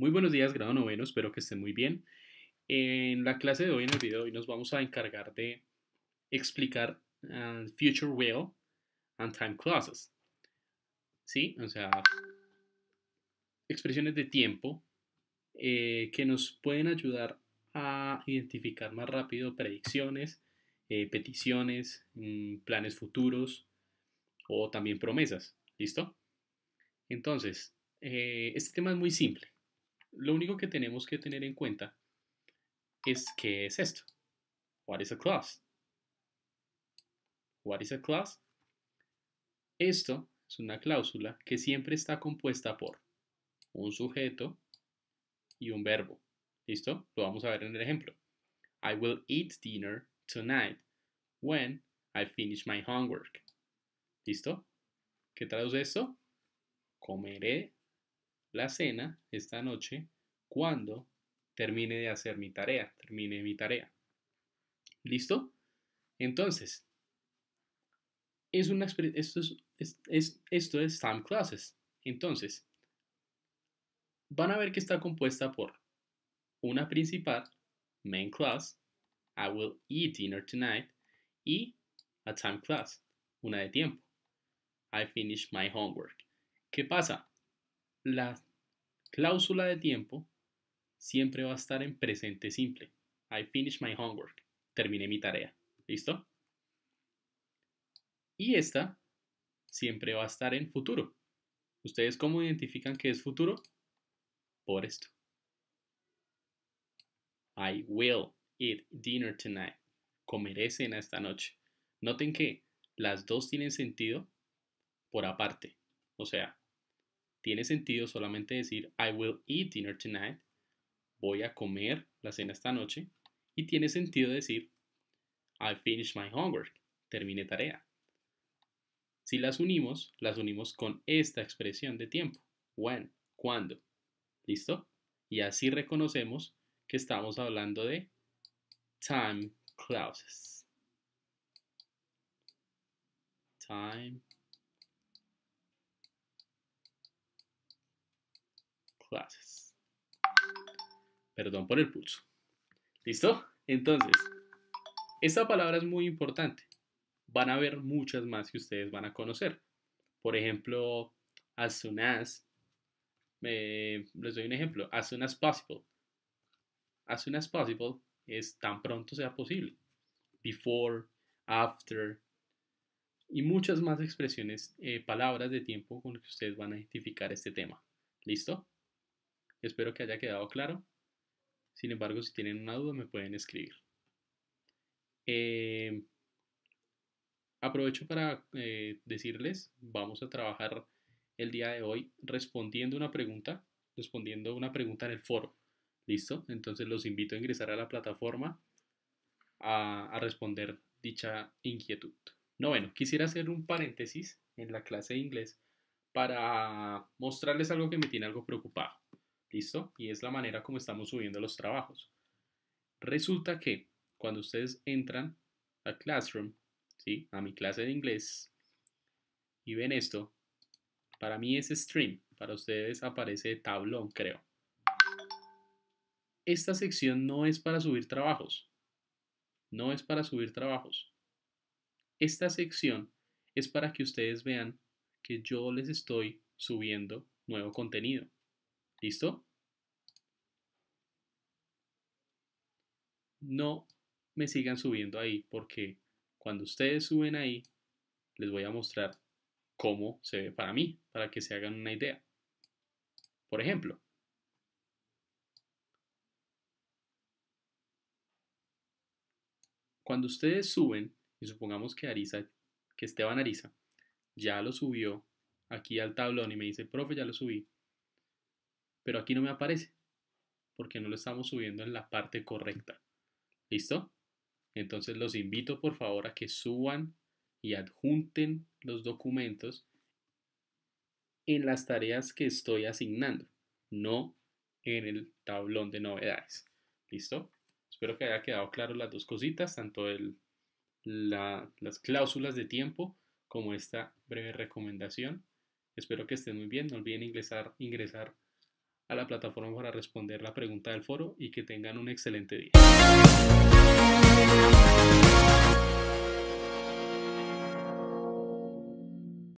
Muy buenos días, grado noveno, espero que estén muy bien. En la clase de hoy, en el video de hoy, nos vamos a encargar de explicar ah, future will and time clauses. ¿Sí? O sea, expresiones de tiempo eh, que nos pueden ayudar a identificar más rápido predicciones, eh, peticiones, mm, planes futuros o también promesas. ¿Listo? Entonces, eh, este tema es muy simple. Lo único que tenemos que tener en cuenta es qué es esto. What is a clause? What is a class? Esto es una cláusula que siempre está compuesta por un sujeto y un verbo. ¿Listo? Lo vamos a ver en el ejemplo. I will eat dinner tonight when I finish my homework. ¿Listo? ¿Qué traduce esto? Comeré la cena esta noche cuando termine de hacer mi tarea, termine mi tarea. ¿Listo? Entonces, es una, esto, es, esto es time classes. Entonces, van a ver que está compuesta por una principal, main class, I will eat dinner tonight, y a time class, una de tiempo. I finish my homework. ¿Qué pasa? la cláusula de tiempo siempre va a estar en presente simple. I finished my homework. Terminé mi tarea. ¿Listo? Y esta siempre va a estar en futuro. ¿Ustedes cómo identifican que es futuro? Por esto. I will eat dinner tonight. Comeré cena esta noche. Noten que las dos tienen sentido por aparte. O sea, tiene sentido solamente decir I will eat dinner tonight, voy a comer la cena esta noche, y tiene sentido decir I finished my homework, terminé tarea. Si las unimos, las unimos con esta expresión de tiempo, when, cuando. ¿Listo? Y así reconocemos que estamos hablando de time clauses. Time Perdón por el pulso. ¿Listo? Entonces, esta palabra es muy importante. Van a haber muchas más que ustedes van a conocer. Por ejemplo, as soon as. les doy un ejemplo. As soon as possible. As soon as possible es tan pronto sea posible. Before, after. Y muchas más expresiones, eh, palabras de tiempo con las que ustedes van a identificar este tema. ¿Listo? Espero que haya quedado claro. Sin embargo, si tienen una duda, me pueden escribir. Eh, aprovecho para eh, decirles, vamos a trabajar el día de hoy respondiendo una pregunta, respondiendo una pregunta en el foro. ¿Listo? Entonces los invito a ingresar a la plataforma a, responder dicha inquietud. No, bueno, quisiera hacer un paréntesis en la clase de inglés para mostrarles algo que me tiene algo preocupado. ¿Listo? Y es la manera como estamos subiendo los trabajos. Resulta que cuando ustedes entran a Classroom, ¿sí? a mi clase de inglés, y ven esto, para mí es Stream, para ustedes aparece tablón, creo. Esta sección no es para subir trabajos. No es para subir trabajos. Esta sección es para que ustedes vean que yo les estoy subiendo nuevo contenido. ¿Listo? No me sigan subiendo ahí porque cuando ustedes suben ahí, les voy a mostrar cómo se ve para mí, para que se hagan una idea. Por ejemplo, cuando ustedes suben, y supongamos que Arisa, que Esteban Arisa, ya lo subió aquí al tablón y me dice, profe, ya lo subí, pero aquí no me aparece porque no lo estamos subiendo en la parte correcta. ¿Listo? Entonces los invito por favor a que suban y adjunten los documentos en las tareas que estoy asignando, no en el tablón de novedades. ¿Listo? Espero que haya quedado claro las dos cositas, tanto el, las cláusulas de tiempo como esta breve recomendación. Espero que estén muy bien. No olviden ingresar, ingresar a la plataforma para responder la pregunta del foro y que tengan un excelente día.